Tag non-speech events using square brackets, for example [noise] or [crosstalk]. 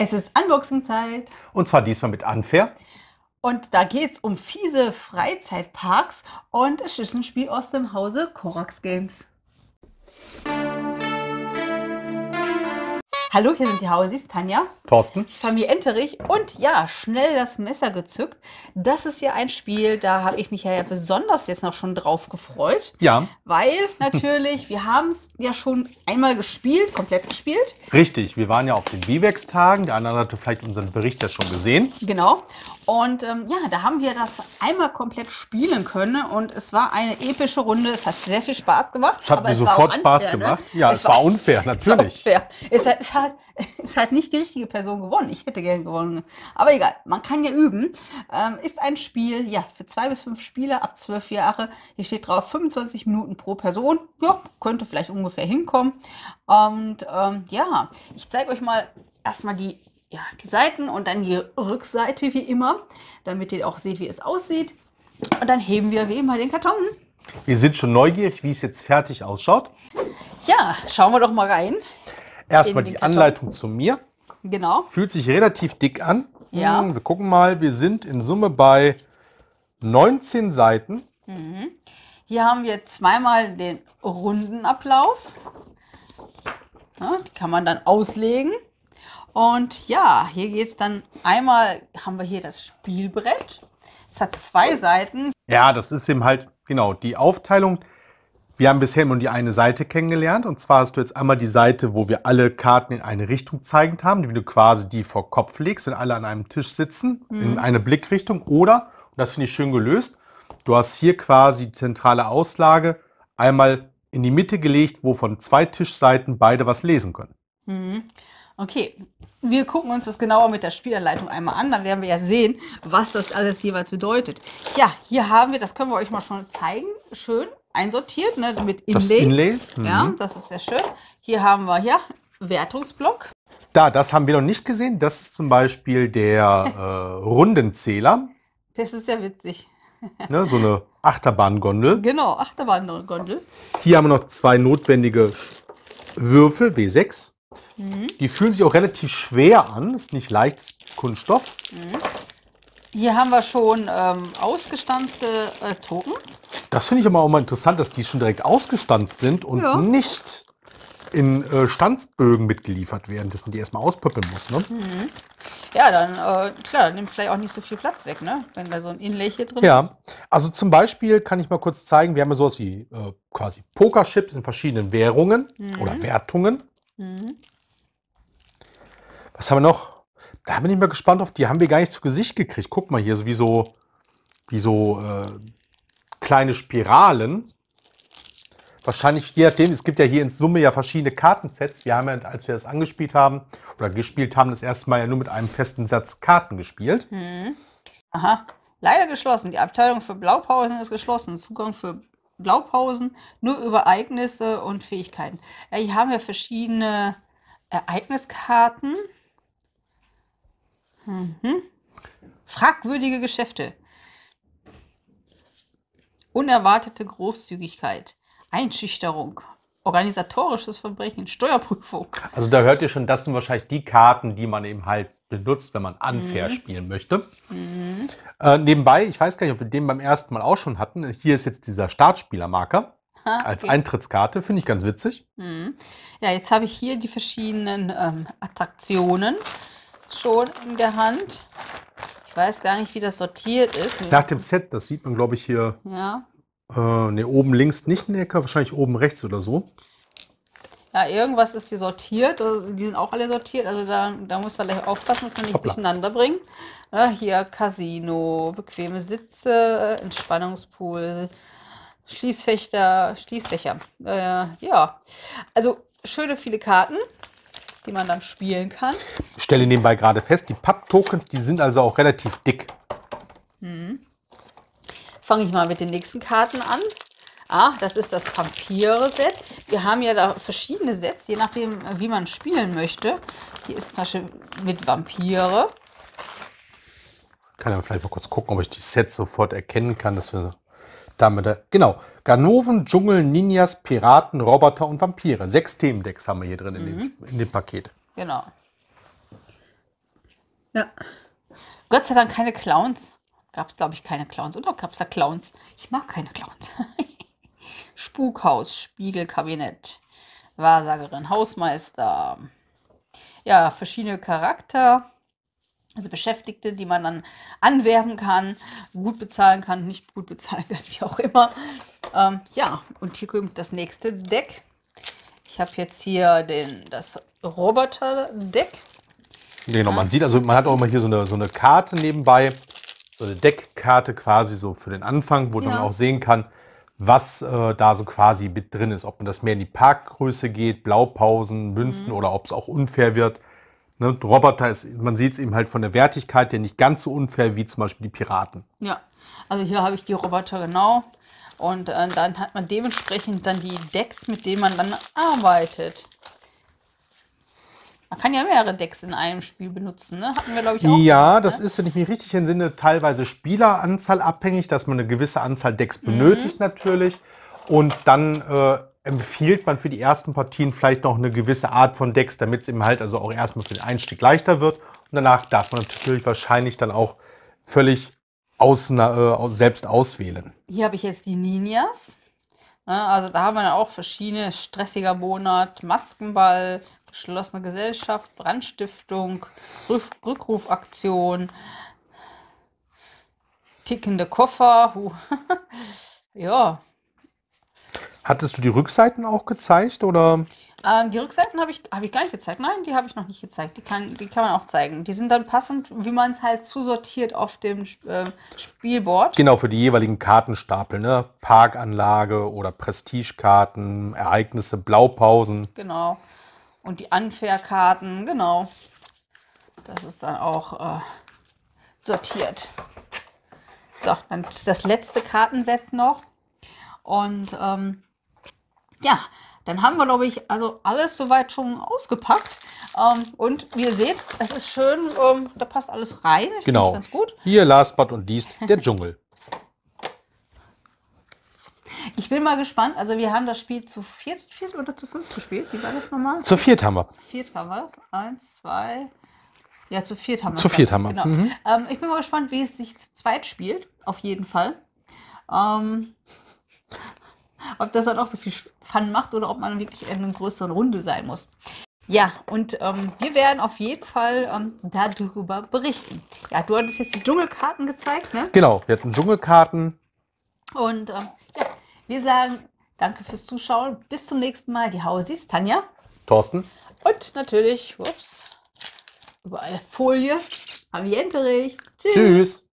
Es ist Unboxing-Zeit. Und zwar diesmal mit Unfair. Und da geht es um fiese Freizeitparks und es ist ein Spiel aus dem Hause Korax Games. Hallo, hier sind die Hausis, Tanja. Thorsten. Familie Enterich. Und ja, schnell das Messer gezückt. Das ist ja ein Spiel, da habe ich mich ja besonders jetzt noch schon drauf gefreut. Ja. Weil natürlich, wir haben es ja schon einmal gespielt, komplett gespielt. Richtig, wir waren ja auf den Biwex-Tagen. Der andere hatte vielleicht unseren Bericht ja schon gesehen. Genau. Und ähm, ja, da haben wir das einmal komplett spielen können. Und es war eine epische Runde. Es hat sehr viel Spaß gemacht. Es hat mir es sofort unfair, Spaß ne? gemacht. Ne? Ja, es, es war, war unfair, natürlich. [laughs] Es war unfair. Es hat, es hat halt, ist [laughs] halt nicht die richtige Person gewonnen. Ich hätte gern gewonnen. Aber egal, man kann ja üben. Ähm, ist ein Spiel, ja, für zwei bis fünf Spieler ab zwölf Jahre. Hier steht drauf 25 Minuten pro Person. Ja, könnte vielleicht ungefähr hinkommen. Und ähm, ja, ich zeige euch mal erstmal die ja, die Seiten und dann die Rückseite wie immer, damit ihr auch seht, wie es aussieht. Und dann heben wir wie immer den Karton. Wir sind schon neugierig, wie es jetzt fertig ausschaut. Ja, schauen wir doch mal rein erstmal die Karton. Anleitung zu mir. Genau. Fühlt sich relativ dick an. Ja. Hm, wir gucken mal, wir sind in Summe bei 19 Seiten. Mhm. Hier haben wir zweimal den runden Ablauf. Ja, kann man dann auslegen. Und ja, hier geht es dann einmal, haben wir hier das Spielbrett. Es hat zwei Seiten. Ja, das ist eben halt, genau, die Aufteilung wir haben bisher nur die eine Seite kennengelernt und zwar hast du jetzt einmal die Seite, wo wir alle Karten in eine Richtung zeigend haben, wie du quasi die vor Kopf legst, wenn alle an einem Tisch sitzen, mhm. in eine Blickrichtung oder, und das finde ich schön gelöst, du hast hier quasi die zentrale Auslage einmal in die Mitte gelegt, wo von zwei Tischseiten beide was lesen können. Mhm. Okay, wir gucken uns das genauer mit der Spielanleitung einmal an. Dann werden wir ja sehen, was das alles jeweils bedeutet. Ja, hier haben wir, das können wir euch mal schon zeigen, schön einsortiert, ne, mit Inlay. Das Inlay. Mhm. Ja, das ist sehr schön. Hier haben wir ja Wertungsblock. Da, das haben wir noch nicht gesehen. Das ist zum Beispiel der äh, [laughs] Rundenzähler. Das ist ja witzig. ne, so eine Achterbahngondel. [laughs] Genau, Achterbahngondel. Hier haben wir noch zwei notwendige Würfel, W6. Mhm. Die fühlen sich auch relativ schwer an. Ist nicht leicht Kunststoff. Mhm. Hier haben wir schon ähm, ausgestanzte äh, Tokens. Das finde ich immer auch mal interessant, dass die schon direkt ausgestanzt sind und ja. nicht in äh, Stanzbögen mitgeliefert werden, dass man die erstmal auspöppeln muss. Ne? Mhm. Ja, dann, äh, klar, nimmt vielleicht auch nicht so viel Platz weg, ne? wenn da so ein Inlay hier drin ja. ist. Ja, also zum Beispiel kann ich mal kurz zeigen, wir haben ja sowas wie äh, quasi Pokerchips in verschiedenen Währungen mhm. oder Wertungen. Mhm. Was haben wir noch? Da bin ich mal gespannt auf, die haben wir gar nicht zu Gesicht gekriegt. Guck mal hier, so wie so, wie so äh, kleine Spiralen. Wahrscheinlich, je nachdem, es gibt ja hier in Summe ja verschiedene Kartensets. Wir haben ja, als wir das angespielt haben oder gespielt haben, das erste Mal ja nur mit einem festen Satz Karten gespielt. Hm. Aha. Leider geschlossen. Die Abteilung für Blaupausen ist geschlossen. Zugang für Blaupausen nur über Ereignisse und Fähigkeiten. Ja, hier haben wir verschiedene Ereigniskarten. Mhm. Fragwürdige Geschäfte unerwartete Großzügigkeit, Einschüchterung, organisatorisches Verbrechen, Steuerprüfung. Also da hört ihr schon, das sind wahrscheinlich die Karten, die man eben halt benutzt, wenn man unfair mhm. spielen möchte. Mhm. Äh, nebenbei, ich weiß gar nicht, ob wir den beim ersten Mal auch schon hatten. Hier ist jetzt dieser Startspielermarker. Ha, [laughs] ah, okay. Als Eintrittskarte finde ich ganz witzig. Mhm. Ja, jetzt habe ich hier die verschiedenen ähm, Attraktionen schon in der Hand. Ich weiß gar nicht, wie das sortiert ist. Nach dem Set, das sieht man, glaube ich, hier. Ja. Äh, ne, oben links nicht in der Ecke, wahrscheinlich oben rechts oder so. Ja, irgendwas ist hier sortiert. Also die sind auch alle sortiert. Also da, da muss man gleich aufpassen, dass man nichts durcheinander bringt. Ja, ah, hier Casino, bequeme Sitze, Entspannungspool, Schließfächer, Schließfächer. Äh, ja, also schöne viele Karten die man dann spielen kann. Ich stelle nebenbei gerade fest, die Papp-Tokens, die sind also auch relativ dick. Mhm. Fange ich mal mit den nächsten Karten an. Ach, das ist das Vampire-Set. Wir haben ja da verschiedene Sets, je nachdem, wie man spielen möchte. Hier ist zum Beispiel mit Vampire. Ich kann ja vielleicht mal kurz gucken, ob ich die Sets sofort erkennen kann, dass wir damit... Genau, Ganoven, Dschungel, Ninjas, Piraten, Roboter und Vampire. Sechs Themendecks haben wir hier drin in, dem, mhm. in dem Paket. Genau. Ja. Gott sei Dank keine Clowns. Gab es, glaube ich, keine Clowns. Oder gab es da Clowns? Ich mag keine Clowns. [laughs] Spukhaus, Spiegelkabinett, Wahrsagerin, Hausmeister. Ja, verschiedene Charakter. Also Beschäftigte, die man dann anwerben kann, gut bezahlen kann, nicht gut bezahlen kann, [laughs] wie auch immer. Ähm, ja, und hier kommt das nächste Deck. Ich habe jetzt hier den, das Roboter-Deck. Genau, man sieht, also man hat auch immer hier so eine, so eine Karte nebenbei, so eine Deckkarte quasi so für den Anfang, wo ja. man auch sehen kann, was äh, da so quasi mit drin ist. Ob man das mehr in die Parkgröße geht, Blaupausen, Münzen mhm. oder ob es auch unfair wird. Ne? Roboter ist, man sieht es eben halt von der Wertigkeit, der nicht ganz so unfair wie zum Beispiel die Piraten. Ja, also hier habe ich die Roboter genau. Und äh, dann hat man dementsprechend dann die Decks, mit denen man dann arbeitet. Man kann ja mehrere Decks in einem Spiel benutzen, ne? Hatten wir, glaube ich, auch. Ja, gemacht, ne? das ne? ist, wenn ich mich richtig entsinne, teilweise Spieleranzahl abhängig, dass man eine gewisse Anzahl Decks mhm. benötigt mhm. natürlich. Und dann äh, empfiehlt man für die ersten Partien vielleicht noch eine gewisse Art von Decks, damit es eben halt also auch erstmal für den Einstieg leichter wird. Und danach darf man natürlich wahrscheinlich dann auch völlig aus, äh, selbst auswählen. Hier habe ich jetzt die Ninjas. Also da haben wir dann auch verschiedene, stressiger Monat, Maskenball, geschlossene Gesellschaft, Brandstiftung, Rück Rückrufaktion, tickende Koffer. [laughs] ja. Hattest du die Rückseiten auch gezeigt oder? Ähm, die Rückseiten habe ich, hab ich gleich gezeigt. Nein, die habe ich noch nicht gezeigt. Die kann, die kann man auch zeigen. Die sind dann passend, wie man es halt zusortiert auf dem äh, Spielboard. Genau, für die jeweiligen Kartenstapel. Ne? Parkanlage oder Prestigekarten, Ereignisse, Blaupausen. Genau. Und die Anfährkarten, genau. Das ist dann auch äh, sortiert. So, dann ist das letzte Kartenset noch. Und ähm, ja, dann haben wir, glaube ich, also alles soweit schon ausgepackt. Ähm, und wie ihr seht, es ist schön, ähm, da passt alles rein. Ich genau. Ganz gut. Hier, last but not least, der Dschungel. [laughs] Ich bin mal gespannt. Also wir haben das Spiel zu viert, viert oder zu fünf gespielt. Wie war das nochmal? Zu viert haben wir. Zu viert haben wir das. Eins, zwei. Ja, zu viert haben wir. Zu viert haben wir. Genau. Mhm. Ähm, ich bin mal gespannt, wie es sich zu zweit spielt. Auf jeden Fall. Ähm, ob das dann auch so viel Fun macht oder ob man wirklich in einer größeren Runde sein muss. Ja, und ähm, wir werden auf jeden Fall ähm, darüber berichten. Ja, du hattest jetzt die Dschungelkarten gezeigt, ne? Genau, wir hatten Dschungelkarten. Und ähm, ja, wir sagen danke fürs Zuschauen. Bis zum nächsten Mal. Die Hausies, Tanja. Thorsten. Und natürlich, ups, überall Folie. Am Jenterich. Tschüss. Tschüss.